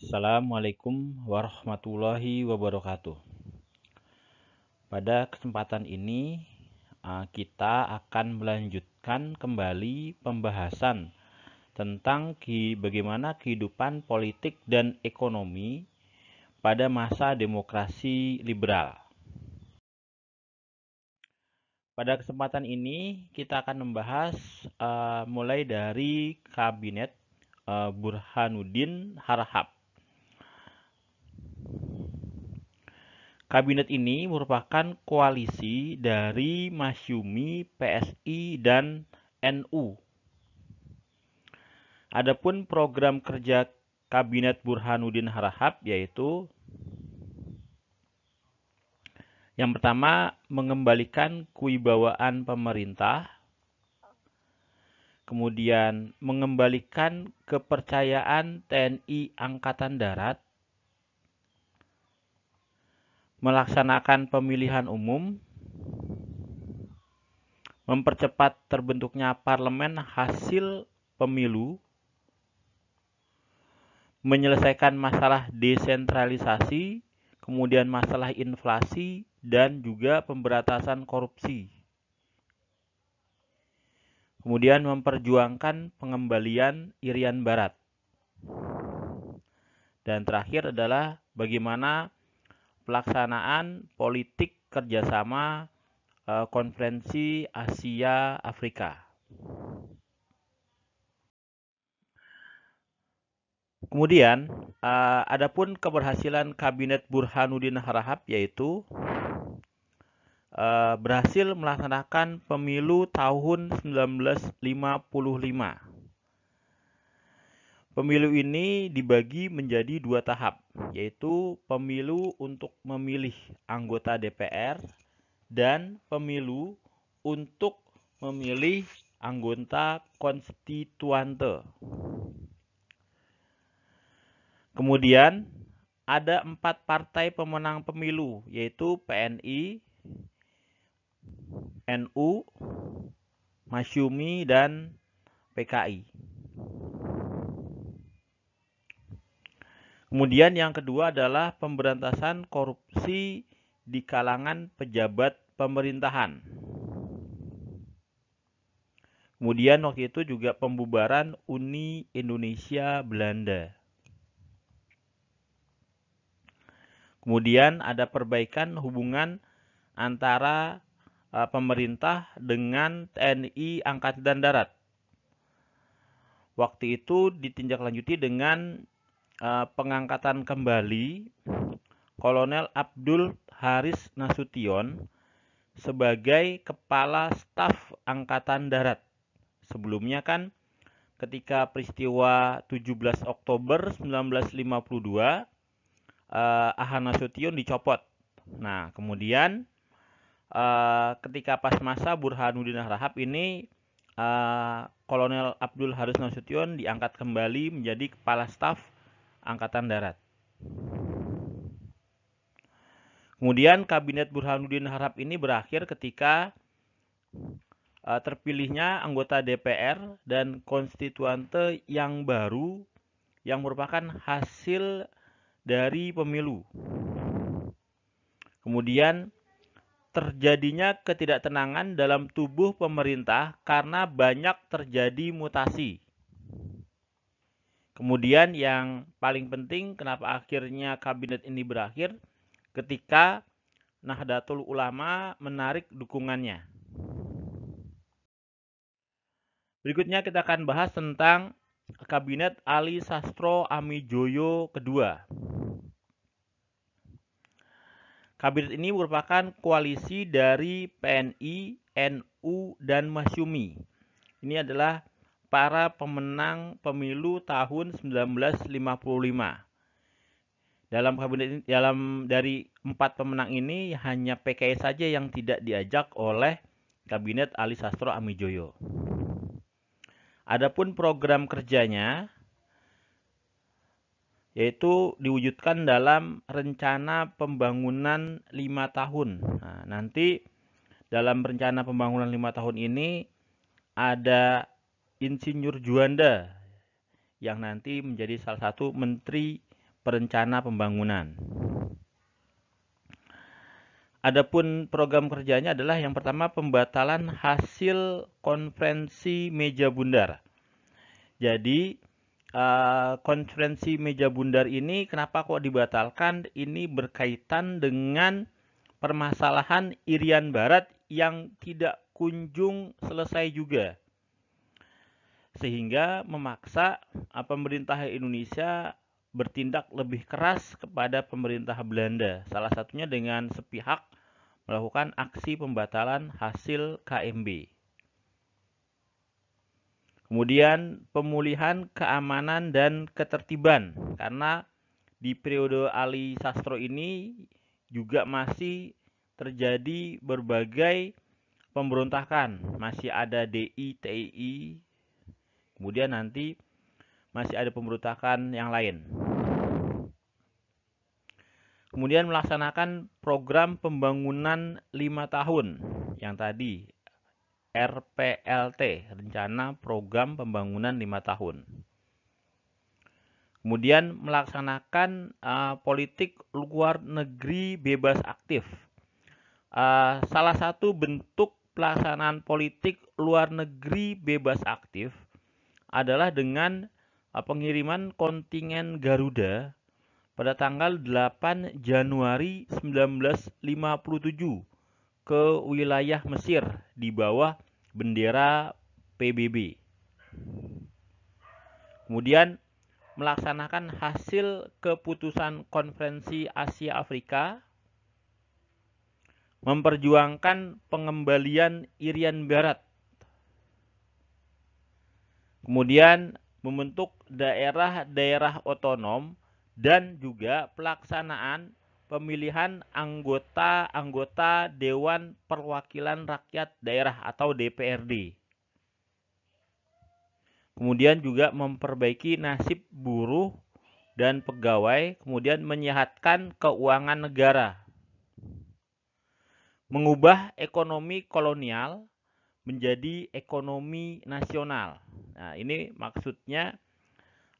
Assalamualaikum warahmatullahi wabarakatuh. Pada kesempatan ini, eh, kita akan melanjutkan kembali pembahasan tentang bagaimana kehidupan politik dan ekonomi pada masa demokrasi liberal. Pada kesempatan ini, kita akan membahas uh, mulai dari Kabinet uh, Burhanuddin Harhab Kabinet ini merupakan koalisi dari Masyumi, PSI, dan NU. Adapun program kerja Kabinet Burhanuddin Harahap yaitu yang pertama mengembalikan kewibawaan pemerintah, kemudian mengembalikan kepercayaan TNI Angkatan Darat, melaksanakan pemilihan umum, mempercepat terbentuknya parlemen hasil pemilu, menyelesaikan masalah desentralisasi, kemudian masalah inflasi, dan juga pemberantasan korupsi. Kemudian memperjuangkan pengembalian Irian Barat. Dan terakhir adalah bagaimana pelaksanaan politik kerjasama e, konferensi Asia Afrika. Kemudian, e, adapun keberhasilan kabinet Burhanuddin Harahap yaitu e, berhasil melaksanakan pemilu tahun 1955 Pemilu ini dibagi menjadi dua tahap, yaitu pemilu untuk memilih anggota DPR dan pemilu untuk memilih anggota konstituante. Kemudian ada empat partai pemenang pemilu, yaitu PNI, NU, Masyumi, dan PKI. Kemudian yang kedua adalah pemberantasan korupsi di kalangan pejabat pemerintahan. Kemudian waktu itu juga pembubaran Uni Indonesia Belanda. Kemudian ada perbaikan hubungan antara eh, pemerintah dengan TNI Angkatan Darat. Waktu itu lanjuti dengan Eh, pengangkatan kembali Kolonel Abdul Haris Nasution sebagai Kepala Staf Angkatan Darat. Sebelumnya kan ketika peristiwa 17 Oktober 1952 eh, Ahan Nasution dicopot. Nah, kemudian eh, ketika pas masa Burhanuddin Rahab ini eh, Kolonel Abdul Haris Nasution diangkat kembali menjadi Kepala Staf Angkatan Darat. Kemudian Kabinet Burhanuddin Harap ini berakhir ketika eh, terpilihnya anggota DPR dan konstituante yang baru yang merupakan hasil dari pemilu. Kemudian terjadinya ketidaktenangan dalam tubuh pemerintah karena banyak terjadi mutasi. Kemudian yang paling penting kenapa akhirnya kabinet ini berakhir ketika Nahdlatul Ulama menarik dukungannya. Berikutnya kita akan bahas tentang kabinet Ali Sastro Amijoyo kedua. Kabinet ini merupakan koalisi dari PNI, NU, dan Masyumi. Ini adalah para pemenang pemilu tahun 1955. Dalam kabinet dalam dari empat pemenang ini hanya PKS saja yang tidak diajak oleh kabinet Ali Sastro Amijoyo. Adapun program kerjanya yaitu diwujudkan dalam rencana pembangunan lima tahun. Nah, nanti dalam rencana pembangunan lima tahun ini ada Insinyur Juanda yang nanti menjadi salah satu menteri perencana pembangunan. Adapun program kerjanya adalah yang pertama pembatalan hasil konferensi meja bundar. Jadi eh, konferensi meja bundar ini kenapa kok dibatalkan? Ini berkaitan dengan permasalahan Irian Barat yang tidak kunjung selesai juga sehingga memaksa ah, pemerintah Indonesia bertindak lebih keras kepada pemerintah Belanda, salah satunya dengan sepihak melakukan aksi pembatalan hasil KMB. Kemudian pemulihan keamanan dan ketertiban karena di periode Ali Sastro ini juga masih terjadi berbagai pemberontakan, masih ada DI, tii Kemudian nanti masih ada pemberontakan yang lain. Kemudian melaksanakan program pembangunan lima tahun yang tadi RPLT, rencana program pembangunan Lima tahun. Kemudian melaksanakan uh, politik luar negeri bebas aktif. Uh, salah satu bentuk pelaksanaan politik luar negeri bebas aktif adalah dengan eh, pengiriman kontingen Garuda pada tanggal 8 Januari 1957 ke wilayah Mesir di bawah bendera PBB. Kemudian melaksanakan hasil keputusan konferensi Asia Afrika memperjuangkan pengembalian Irian Barat Kemudian membentuk daerah-daerah otonom dan juga pelaksanaan pemilihan anggota-anggota Dewan Perwakilan Rakyat Daerah atau DPRD. Kemudian juga memperbaiki nasib buruh dan pegawai, kemudian menyehatkan keuangan negara. Mengubah ekonomi kolonial menjadi ekonomi nasional. Nah, ini maksudnya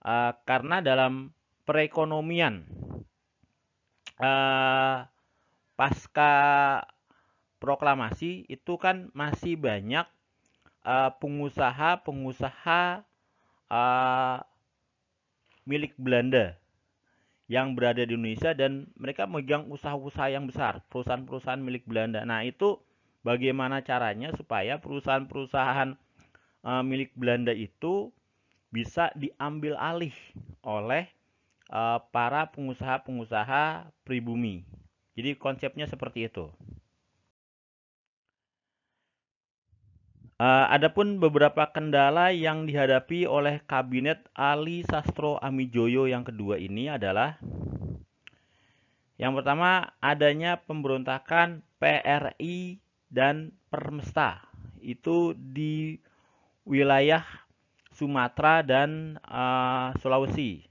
uh, karena dalam perekonomian uh, pasca proklamasi itu kan masih banyak pengusaha-pengusaha uh, eh, milik Belanda yang berada di Indonesia dan mereka megang usaha-usaha yang besar, perusahaan-perusahaan milik Belanda. Nah, itu bagaimana caranya supaya perusahaan-perusahaan eh, milik Belanda itu bisa diambil alih oleh eh, para pengusaha-pengusaha pribumi. Jadi konsepnya seperti itu. Eh, adapun beberapa kendala yang dihadapi oleh kabinet Ali Sastro Amijoyo yang kedua ini adalah yang pertama adanya pemberontakan PRI dan Permesta itu di wilayah Sumatera dan uh, Sulawesi.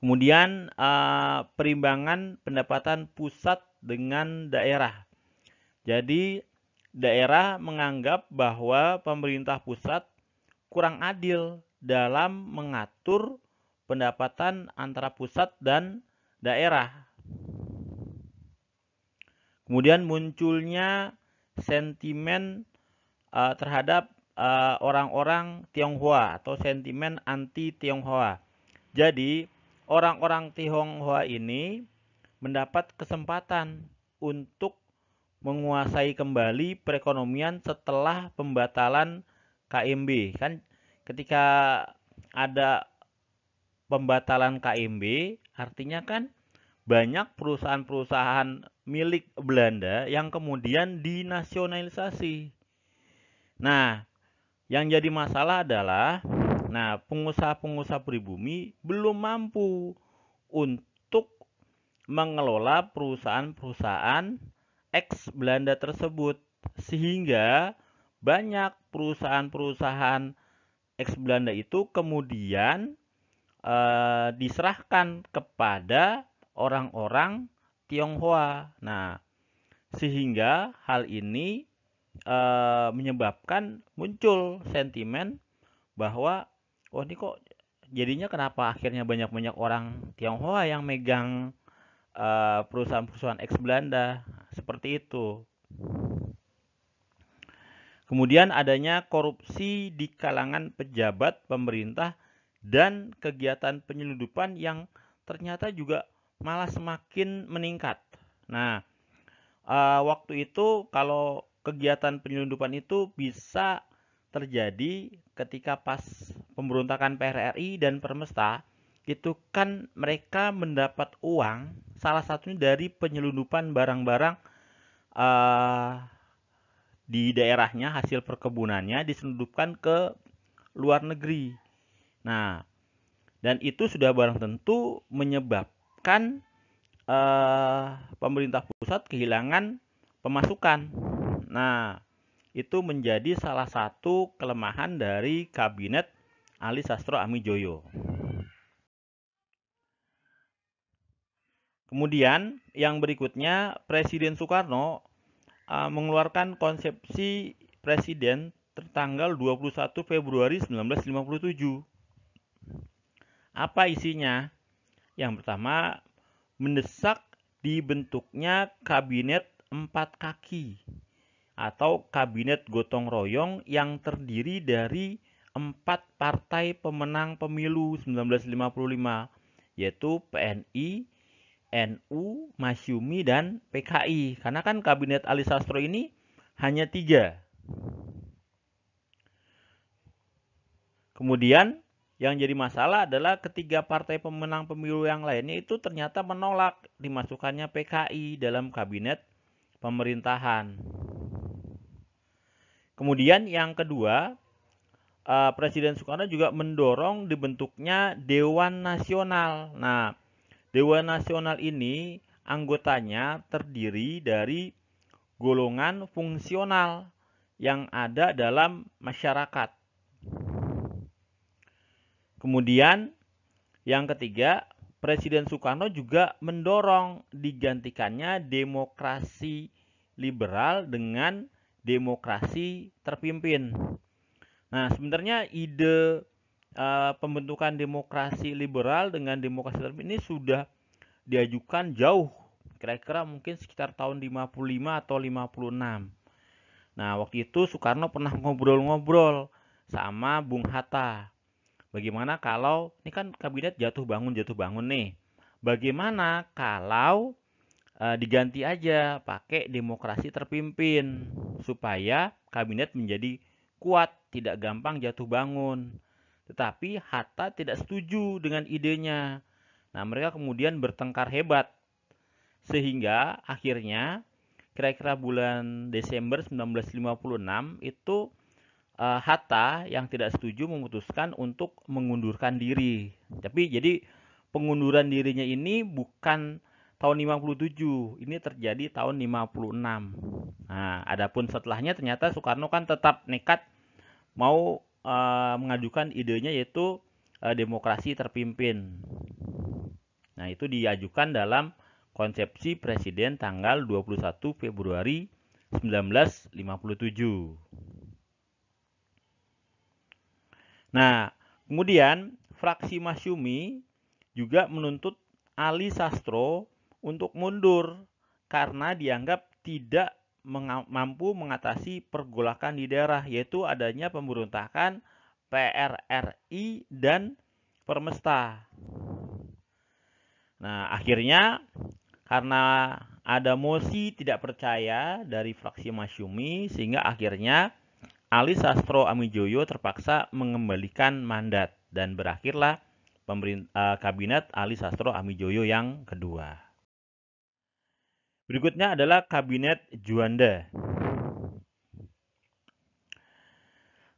Kemudian uh, perimbangan pendapatan pusat dengan daerah. Jadi daerah menganggap bahwa pemerintah pusat kurang adil dalam mengatur pendapatan antara pusat dan daerah. Kemudian munculnya sentimen uh, terhadap eh, orang-orang uh, Tionghoa atau sentimen anti Tionghoa. Jadi, orang-orang Tionghoa ini mendapat kesempatan untuk menguasai kembali perekonomian setelah pembatalan KMB. Kan ketika ada pembatalan KMB, artinya kan banyak perusahaan-perusahaan milik Belanda yang kemudian dinasionalisasi. Nah, yang jadi masalah adalah nah, pengusaha-pengusaha pribumi belum mampu untuk mengelola perusahaan-perusahaan ex Belanda tersebut sehingga banyak perusahaan-perusahaan ex Belanda itu kemudian eh, diserahkan kepada orang-orang Tionghoa. Nah, sehingga hal ini e, menyebabkan muncul sentimen bahwa oh ini kok jadinya kenapa akhirnya banyak-banyak orang Tionghoa yang megang eh, perusahaan-perusahaan ex Belanda seperti itu. Kemudian adanya korupsi di kalangan pejabat pemerintah dan kegiatan penyeludupan yang ternyata juga malah semakin meningkat. Nah, uh, waktu itu kalau kegiatan penyelundupan itu bisa terjadi ketika pas pemberontakan PRRI dan Permesta itu kan mereka mendapat uang salah satunya dari penyelundupan barang-barang uh, di daerahnya hasil perkebunannya diselundupkan ke luar negeri. Nah, dan itu sudah barang tentu menyebabkan akan uh, eh, pemerintah pusat kehilangan pemasukan. Nah, itu menjadi salah satu kelemahan dari kabinet Ali Sastro Amijoyo. Kemudian yang berikutnya Presiden Soekarno uh, mengeluarkan konsepsi presiden tertanggal 21 Februari 1957. Apa isinya? Yang pertama, mendesak dibentuknya kabinet empat kaki atau kabinet gotong royong yang terdiri dari empat partai pemenang pemilu 1955 yaitu PNI, NU, Masyumi, dan PKI. Karena kan kabinet Ali Sastro ini hanya tiga. Kemudian yang jadi masalah adalah ketiga partai pemenang pemilu yang lainnya itu ternyata menolak dimasukkannya PKI dalam kabinet pemerintahan. Kemudian yang kedua, eh, Presiden Soekarno juga mendorong dibentuknya Dewan Nasional. Nah, Dewan Nasional ini anggotanya terdiri dari golongan fungsional yang ada dalam masyarakat Kemudian yang ketiga, Presiden Soekarno juga mendorong digantikannya demokrasi liberal dengan demokrasi terpimpin. Nah, sebenarnya ide uh, pembentukan demokrasi liberal dengan demokrasi terpimpin ini sudah diajukan jauh, kira-kira mungkin sekitar tahun 55 atau 56. Nah, waktu itu Soekarno pernah ngobrol-ngobrol sama Bung Hatta Bagaimana kalau ini kan kabinet jatuh bangun jatuh bangun nih. Bagaimana kalau e, diganti aja pakai demokrasi terpimpin supaya kabinet menjadi kuat, tidak gampang jatuh bangun. Tetapi Hatta tidak setuju dengan idenya. Nah, mereka kemudian bertengkar hebat. Sehingga akhirnya kira-kira bulan Desember 1956 itu uh, eh, Hatta yang tidak setuju memutuskan untuk mengundurkan diri. Tapi jadi pengunduran dirinya ini bukan tahun 57, ini terjadi tahun 56. Nah, adapun setelahnya ternyata Soekarno kan tetap nekat mau uh, mengajukan idenya yaitu uh, demokrasi terpimpin. Nah, itu diajukan dalam konsepsi presiden tanggal 21 Februari 1957. Nah, kemudian fraksi Masyumi juga menuntut Ali Sastro untuk mundur karena dianggap tidak mampu mengatasi pergolakan di daerah yaitu adanya pemberontakan PRRI dan Permesta. Nah, akhirnya karena ada mosi tidak percaya dari fraksi Masyumi sehingga akhirnya Ali Sastro Amijoyo terpaksa mengembalikan mandat dan berakhirlah pemerintah, eh, kabinet Ali Sastro Amijoyo yang kedua. Berikutnya adalah kabinet Juanda.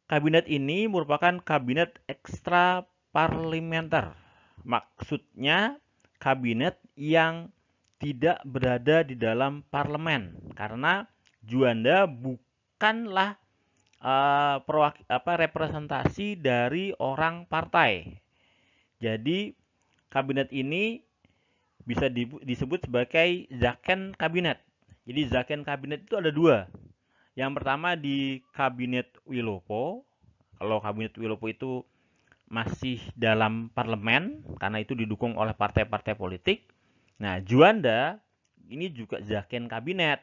Kabinet ini merupakan kabinet ekstra parlementer. Maksudnya kabinet yang tidak berada di dalam parlemen karena Juanda bukanlah Eh, perwak, apa representasi dari orang partai. Jadi kabinet ini bisa di, disebut sebagai zaken kabinet. Jadi zaken kabinet itu ada dua. Yang pertama di kabinet Wilopo. Kalau kabinet Wilopo itu masih dalam parlemen karena itu didukung oleh partai-partai politik. Nah, Juanda ini juga zaken kabinet.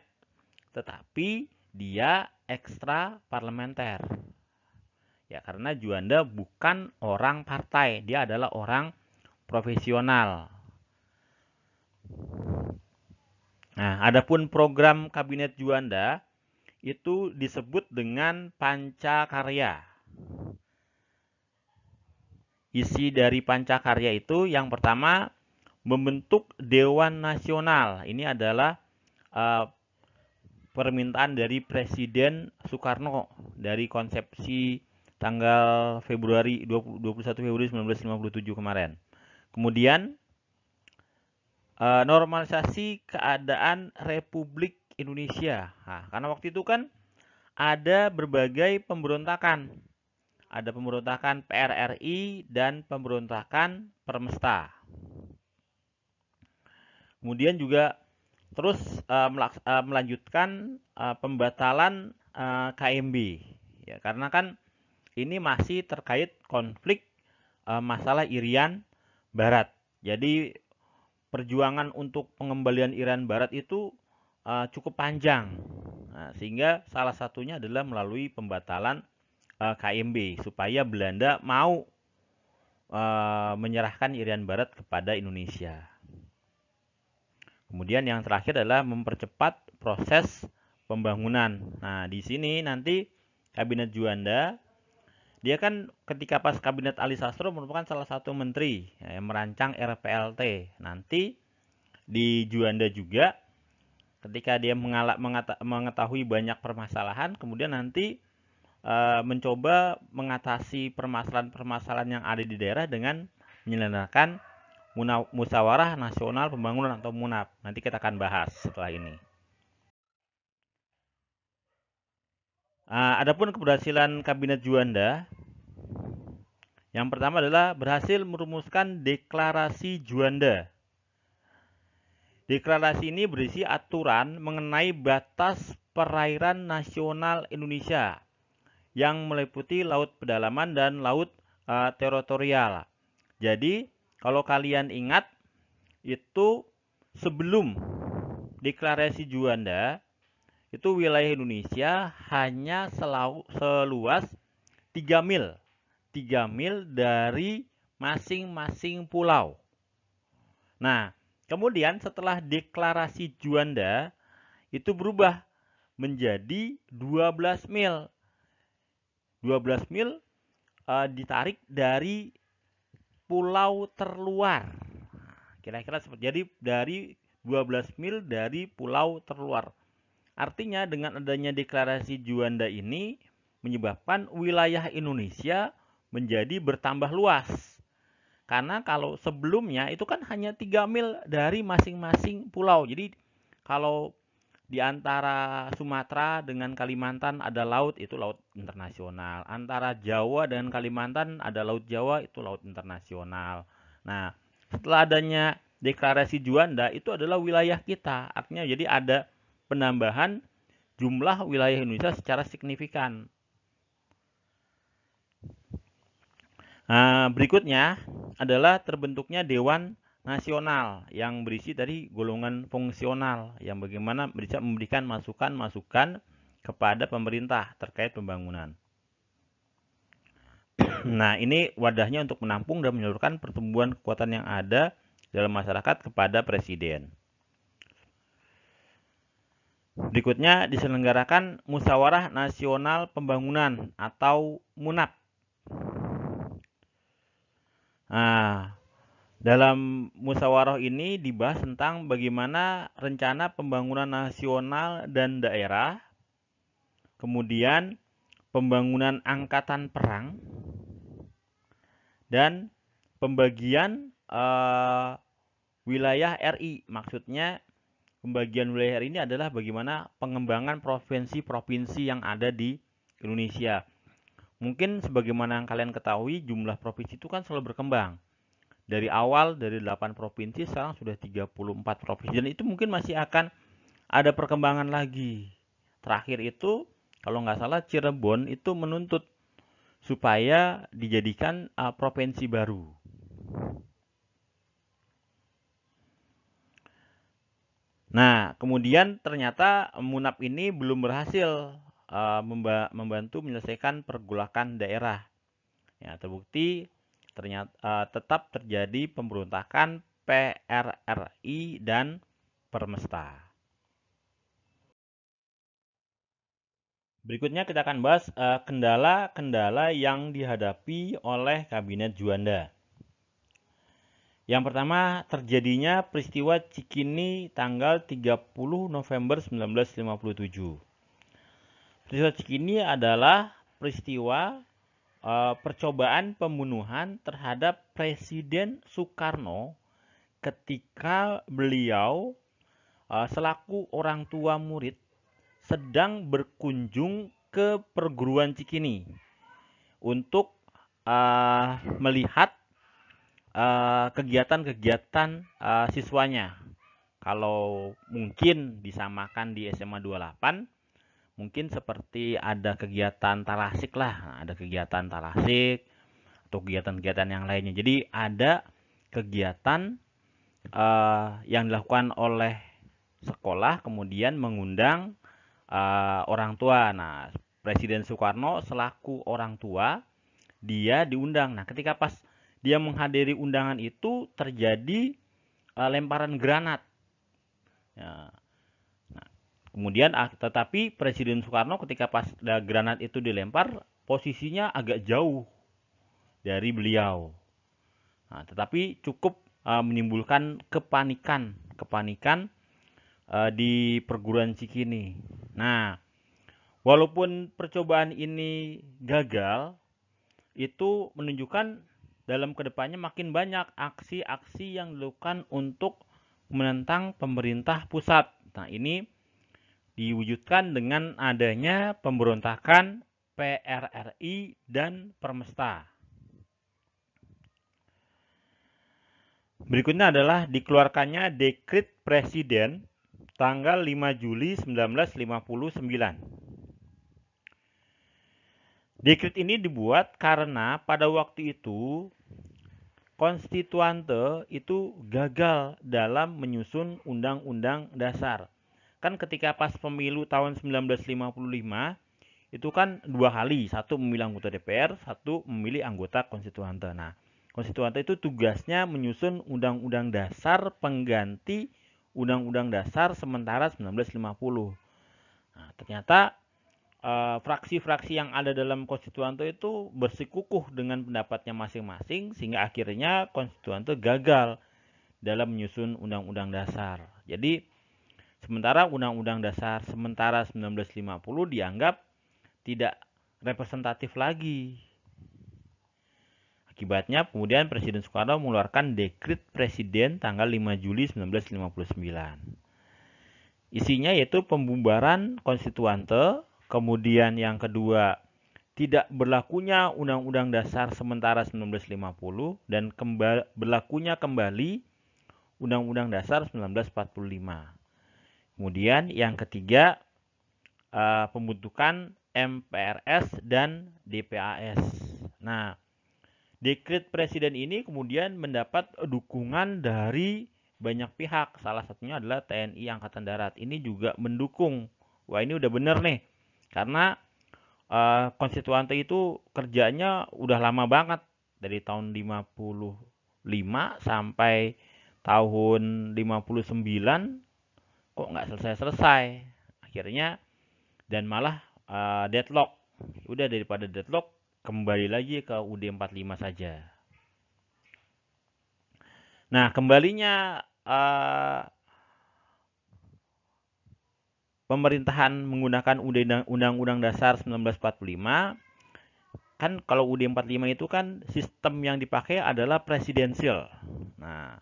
Tetapi dia ekstra parlementer. Ya, karena Juanda bukan orang partai, dia adalah orang profesional. Nah, adapun program kabinet Juanda itu disebut dengan pancakarya. Isi dari pancakarya itu yang pertama membentuk dewan nasional. Ini adalah uh, permintaan dari Presiden Soekarno dari konsepsi tanggal Februari 21 Februari 1957 kemarin. Kemudian eh, normalisasi keadaan Republik Indonesia. Nah, karena waktu itu kan ada berbagai pemberontakan. Ada pemberontakan PRRI dan pemberontakan Permesta. Kemudian juga terus uh, uh, melanjutkan uh, pembatalan uh, KMB ya karena kan ini masih terkait konflik uh, masalah Irian Barat. Jadi perjuangan untuk pengembalian Irian Barat itu uh, cukup panjang. Nah, sehingga salah satunya adalah melalui pembatalan uh, KMB supaya Belanda mau uh, menyerahkan Irian Barat kepada Indonesia. Kemudian yang terakhir adalah mempercepat proses pembangunan. Nah, di sini nanti kabinet Juanda dia kan ketika pas kabinet Ali Sastro merupakan salah satu menteri ya, yang merancang RPLT. Nanti di Juanda juga ketika dia mengalak mengetahui banyak permasalahan, kemudian nanti eh, mencoba mengatasi permasalahan-permasalahan yang ada di daerah dengan menyelenggarakan Musyawarah Nasional Pembangunan atau MUNAP. Nanti kita akan bahas setelah ini. Nah, adapun keberhasilan Kabinet Juanda, yang pertama adalah berhasil merumuskan deklarasi Juanda. Deklarasi ini berisi aturan mengenai batas perairan nasional Indonesia yang meliputi laut pedalaman dan laut uh, teritorial. Jadi kalau kalian ingat, itu sebelum deklarasi Juanda, itu wilayah Indonesia hanya selau, seluas 3 mil. 3 mil dari masing-masing pulau. Nah, kemudian setelah deklarasi Juanda, itu berubah menjadi 12 mil. 12 mil e, ditarik dari pulau terluar. Kira-kira seperti jadi dari 12 mil dari pulau terluar. Artinya dengan adanya deklarasi Juanda ini menyebabkan wilayah Indonesia menjadi bertambah luas. Karena kalau sebelumnya itu kan hanya 3 mil dari masing-masing pulau. Jadi kalau di antara Sumatera dengan Kalimantan ada laut itu laut internasional. Antara Jawa dengan Kalimantan ada laut Jawa itu laut internasional. Nah, setelah adanya deklarasi Juanda itu adalah wilayah kita. Artinya jadi ada penambahan jumlah wilayah Indonesia secara signifikan. Nah, berikutnya adalah terbentuknya Dewan nasional yang berisi dari golongan fungsional yang bagaimana bisa memberikan masukan-masukan kepada pemerintah terkait pembangunan. Nah, ini wadahnya untuk menampung dan menyalurkan pertumbuhan kekuatan yang ada dalam masyarakat kepada presiden. Berikutnya diselenggarakan Musyawarah Nasional Pembangunan atau MUNAP. Nah, dalam musyawarah ini dibahas tentang bagaimana rencana pembangunan nasional dan daerah, kemudian pembangunan angkatan perang, dan pembagian uh, wilayah RI. Maksudnya pembagian wilayah RI ini adalah bagaimana pengembangan provinsi-provinsi yang ada di Indonesia. Mungkin sebagaimana yang kalian ketahui jumlah provinsi itu kan selalu berkembang dari awal dari 8 provinsi sekarang sudah 34 provinsi dan itu mungkin masih akan ada perkembangan lagi. Terakhir itu kalau nggak salah Cirebon itu menuntut supaya dijadikan uh, provinsi baru. Nah, kemudian ternyata Munap ini belum berhasil uh, membantu menyelesaikan pergolakan daerah. Ya, terbukti ternyata uh, tetap terjadi pemberontakan PRRI dan Permesta. Berikutnya kita akan bahas eh, kendala-kendala uh, yang dihadapi oleh Kabinet Juanda. Yang pertama, terjadinya peristiwa Cikini tanggal 30 November 1957. Peristiwa Cikini adalah peristiwa Eh, percobaan pembunuhan terhadap Presiden Soekarno ketika beliau eh, selaku orang tua murid sedang berkunjung ke perguruan Cikini untuk uh, melihat kegiatan-kegiatan uh, uh, siswanya. Kalau mungkin disamakan di SMA 28, mungkin seperti ada kegiatan talasik lah, nah, ada kegiatan talasik atau kegiatan-kegiatan yang lainnya. Jadi ada kegiatan uh, yang dilakukan oleh sekolah kemudian mengundang uh, orang tua. Nah, Presiden Soekarno selaku orang tua dia diundang. Nah, ketika pas dia menghadiri undangan itu terjadi uh, lemparan granat. Ya, Kemudian ah, tetapi Presiden Soekarno ketika pas granat itu dilempar posisinya agak jauh dari beliau. Nah, tetapi cukup uh, menimbulkan kepanikan, kepanikan uh, di perguruan Cikini. Nah, walaupun percobaan ini gagal, itu menunjukkan dalam kedepannya makin banyak aksi-aksi yang dilakukan untuk menentang pemerintah pusat. Nah, ini diwujudkan dengan adanya pemberontakan PRRI dan Permesta. Berikutnya adalah dikeluarkannya dekrit presiden tanggal 5 Juli 1959. Dekrit ini dibuat karena pada waktu itu konstituante itu gagal dalam menyusun undang-undang dasar kan ketika pas pemilu tahun 1955 itu kan dua kali, satu memilih anggota DPR, satu memilih anggota konstituante. Nah, konstituante itu tugasnya menyusun undang-undang dasar pengganti undang-undang dasar sementara 1950. Nah, ternyata eh, fraksi-fraksi yang ada dalam konstituante itu bersikukuh dengan pendapatnya masing-masing sehingga akhirnya konstituante gagal dalam menyusun undang-undang dasar. Jadi Sementara Undang-Undang Dasar Sementara 1950 dianggap tidak representatif lagi. Akibatnya kemudian Presiden Soekarno mengeluarkan dekrit Presiden tanggal 5 Juli 1959. Isinya yaitu pembubaran konstituante, kemudian yang kedua tidak berlakunya Undang-Undang Dasar Sementara 1950 dan kembali, berlakunya kembali Undang-Undang Dasar 1945. Kemudian yang ketiga eh, pembentukan MPRS dan DPAS. Nah, dekret presiden ini kemudian mendapat dukungan dari banyak pihak. Salah satunya adalah TNI Angkatan Darat. Ini juga mendukung. Wah, ini udah bener nih. Karena eh, konstituante itu kerjanya udah lama banget dari tahun 55 sampai tahun 59 kok nggak selesai-selesai akhirnya dan malah uh, deadlock udah daripada deadlock kembali lagi ke UD45 saja nah kembalinya uh, pemerintahan menggunakan Undang-Undang Dasar 1945 kan kalau UD45 itu kan sistem yang dipakai adalah presidensial. Nah,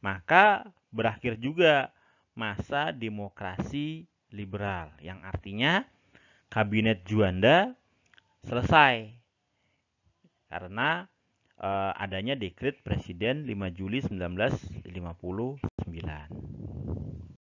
maka berakhir juga masa demokrasi liberal yang artinya kabinet Juanda selesai karena e, adanya dekret presiden 5 Juli 1959.